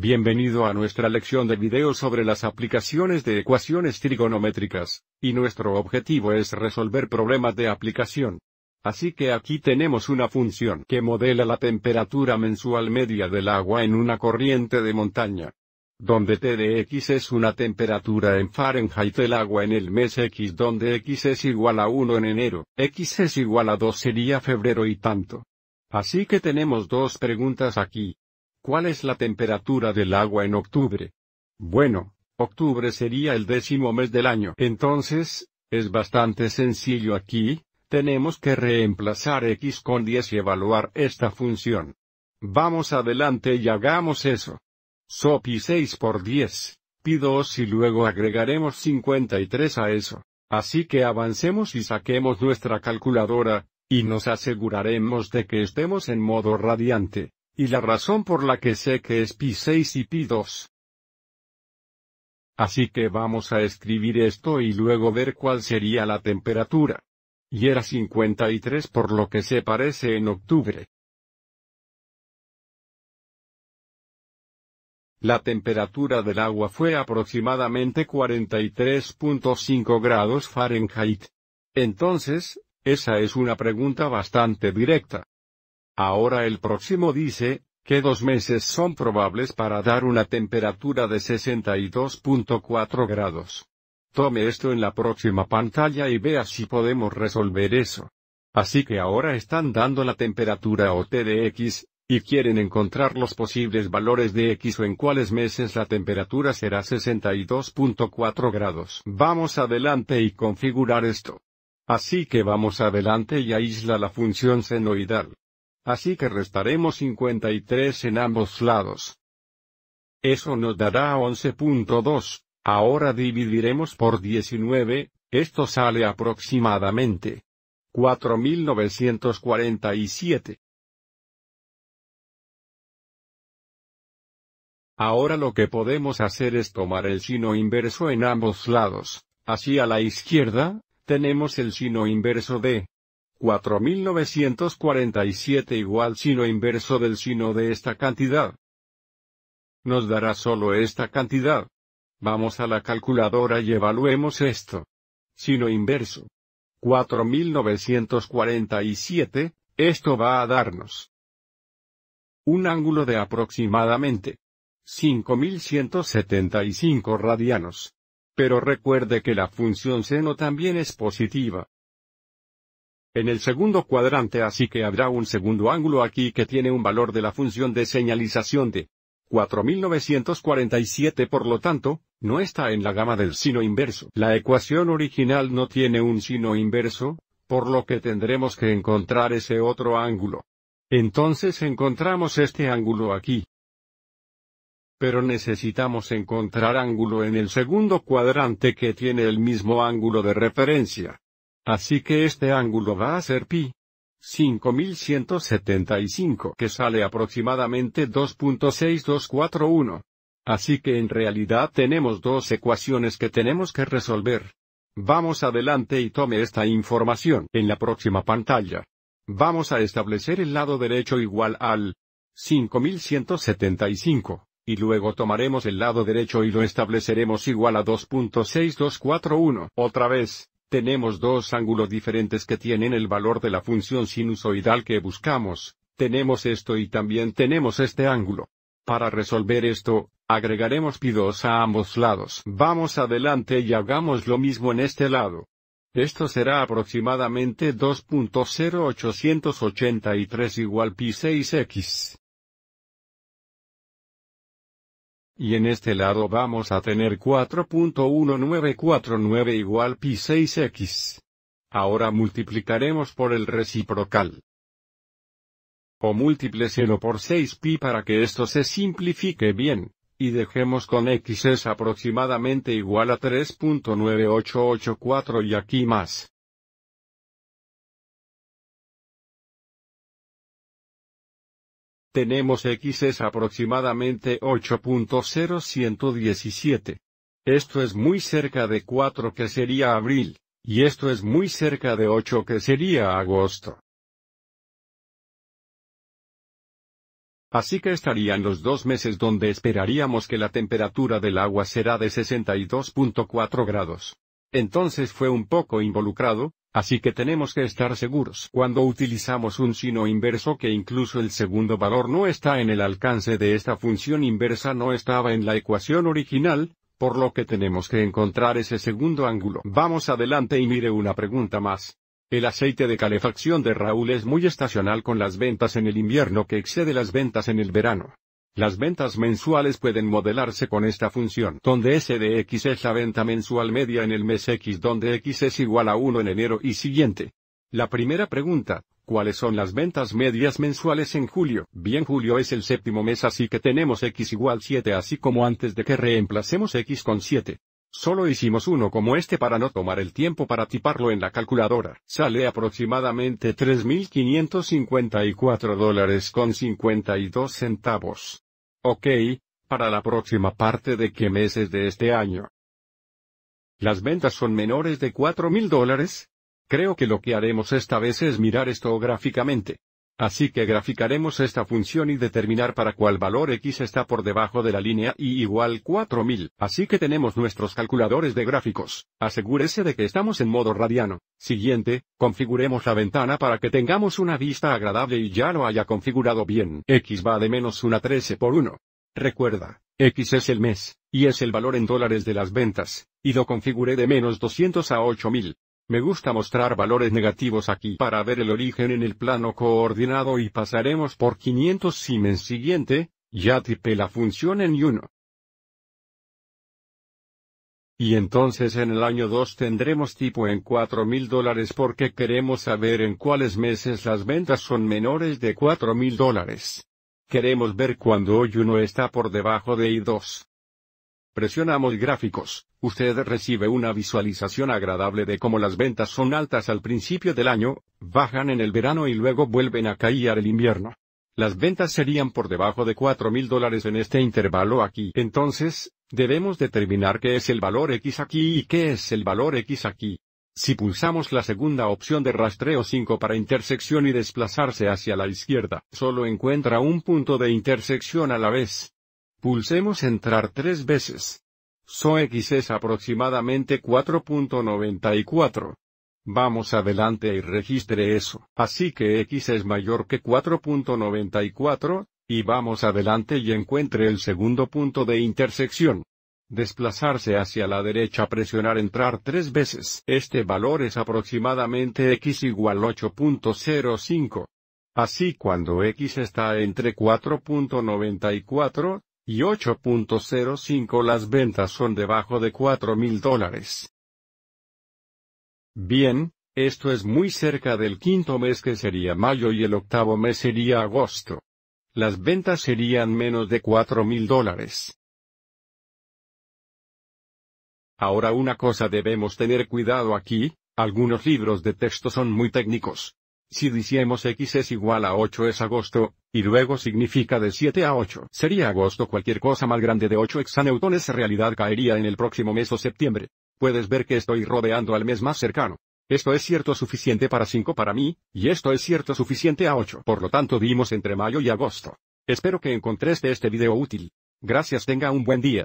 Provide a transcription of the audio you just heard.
Bienvenido a nuestra lección de video sobre las aplicaciones de ecuaciones trigonométricas, y nuestro objetivo es resolver problemas de aplicación. Así que aquí tenemos una función que modela la temperatura mensual media del agua en una corriente de montaña. Donde T de X es una temperatura en Fahrenheit del agua en el mes X donde X es igual a 1 en enero, X es igual a 2 sería febrero y tanto. Así que tenemos dos preguntas aquí, ¿Cuál es la temperatura del agua en octubre? Bueno, octubre sería el décimo mes del año. Entonces, es bastante sencillo aquí, tenemos que reemplazar x con 10 y evaluar esta función. Vamos adelante y hagamos eso. SOPI 6 por 10, pi 2 y luego agregaremos 53 a eso. Así que avancemos y saquemos nuestra calculadora, y nos aseguraremos de que estemos en modo radiante y la razón por la que sé que es pi 6 y pi 2. Así que vamos a escribir esto y luego ver cuál sería la temperatura. Y era 53 por lo que se parece en octubre. La temperatura del agua fue aproximadamente 43.5 grados Fahrenheit. Entonces, esa es una pregunta bastante directa. Ahora el próximo dice, que dos meses son probables para dar una temperatura de 62.4 grados. Tome esto en la próxima pantalla y vea si podemos resolver eso. Así que ahora están dando la temperatura o T de X, y quieren encontrar los posibles valores de X o en cuáles meses la temperatura será 62.4 grados. Vamos adelante y configurar esto. Así que vamos adelante y aísla la función senoidal así que restaremos 53 en ambos lados. Eso nos dará 11.2, ahora dividiremos por 19, esto sale aproximadamente 4947. Ahora lo que podemos hacer es tomar el sino inverso en ambos lados, así a la izquierda, tenemos el sino inverso de 4947 igual sino inverso del sino de esta cantidad. Nos dará solo esta cantidad. Vamos a la calculadora y evaluemos esto. Sino inverso. 4947, esto va a darnos un ángulo de aproximadamente 5175 radianos. Pero recuerde que la función seno también es positiva en el segundo cuadrante así que habrá un segundo ángulo aquí que tiene un valor de la función de señalización de 4947 por lo tanto, no está en la gama del sino inverso. La ecuación original no tiene un sino inverso, por lo que tendremos que encontrar ese otro ángulo. Entonces encontramos este ángulo aquí. Pero necesitamos encontrar ángulo en el segundo cuadrante que tiene el mismo ángulo de referencia. Así que este ángulo va a ser pi 5175 que sale aproximadamente 2.6241. Así que en realidad tenemos dos ecuaciones que tenemos que resolver. Vamos adelante y tome esta información en la próxima pantalla. Vamos a establecer el lado derecho igual al 5175, y luego tomaremos el lado derecho y lo estableceremos igual a 2.6241. Otra vez, tenemos dos ángulos diferentes que tienen el valor de la función sinusoidal que buscamos, tenemos esto y también tenemos este ángulo. Para resolver esto, agregaremos pi2 a ambos lados. Vamos adelante y hagamos lo mismo en este lado. Esto será aproximadamente 2.0883 igual pi 6x. y en este lado vamos a tener 4.1949 igual pi 6x. Ahora multiplicaremos por el reciprocal. O 0 por 6pi para que esto se simplifique bien, y dejemos con x es aproximadamente igual a 3.9884 y aquí más. tenemos x es aproximadamente 8.0117. Esto es muy cerca de 4 que sería abril, y esto es muy cerca de 8 que sería agosto. Así que estarían los dos meses donde esperaríamos que la temperatura del agua será de 62.4 grados. Entonces fue un poco involucrado, Así que tenemos que estar seguros cuando utilizamos un sino inverso que incluso el segundo valor no está en el alcance de esta función inversa no estaba en la ecuación original, por lo que tenemos que encontrar ese segundo ángulo. Vamos adelante y mire una pregunta más. El aceite de calefacción de Raúl es muy estacional con las ventas en el invierno que excede las ventas en el verano. Las ventas mensuales pueden modelarse con esta función, donde S de X es la venta mensual media en el mes X, donde X es igual a 1 en enero y siguiente. La primera pregunta, ¿cuáles son las ventas medias mensuales en julio? Bien, julio es el séptimo mes, así que tenemos X igual 7, así como antes de que reemplacemos X con 7. Solo hicimos uno como este para no tomar el tiempo para tiparlo en la calculadora. Sale aproximadamente 3.554 dólares con 52 centavos. Ok, para la próxima parte de qué meses de este año. Las ventas son menores de cuatro mil dólares. Creo que lo que haremos esta vez es mirar esto gráficamente. Así que graficaremos esta función y determinar para cuál valor x está por debajo de la línea y igual 4000. Así que tenemos nuestros calculadores de gráficos. Asegúrese de que estamos en modo radiano. Siguiente, configuremos la ventana para que tengamos una vista agradable y ya lo haya configurado bien. x va de menos 1 a 13 por 1. Recuerda, X es el mes, y es el valor en dólares de las ventas, y lo configuré de menos 200 a 8000. Me gusta mostrar valores negativos aquí para ver el origen en el plano coordinado y pasaremos por 500 simen siguiente, ya tipé la función en 1. Y entonces en el año 2 tendremos tipo en 4.000 dólares porque queremos saber en cuáles meses las ventas son menores de 4.000 dólares. Queremos ver cuando hoy uno está por debajo de I2. Presionamos gráficos. Usted recibe una visualización agradable de cómo las ventas son altas al principio del año, bajan en el verano y luego vuelven a caer el invierno. Las ventas serían por debajo de 4000 dólares en este intervalo aquí. Entonces, debemos determinar qué es el valor X aquí y qué es el valor X aquí. Si pulsamos la segunda opción de rastreo 5 para intersección y desplazarse hacia la izquierda, solo encuentra un punto de intersección a la vez. Pulsemos entrar tres veces. So X es aproximadamente 4.94. Vamos adelante y registre eso. Así que X es mayor que 4.94, y vamos adelante y encuentre el segundo punto de intersección. Desplazarse hacia la derecha presionar entrar tres veces. Este valor es aproximadamente X igual 8.05. Así cuando X está entre 4.94, y 8.05 las ventas son debajo de 4.000 dólares. Bien, esto es muy cerca del quinto mes que sería mayo y el octavo mes sería agosto. Las ventas serían menos de 4.000 dólares. Ahora una cosa debemos tener cuidado aquí, algunos libros de texto son muy técnicos, si decimos x es igual a 8 es agosto, y luego significa de 7 a 8. Sería agosto cualquier cosa más grande de 8 hexaneutones en realidad caería en el próximo mes o septiembre. Puedes ver que estoy rodeando al mes más cercano. Esto es cierto suficiente para 5 para mí, y esto es cierto suficiente a 8. Por lo tanto vimos entre mayo y agosto. Espero que encontraste este video útil. Gracias tenga un buen día.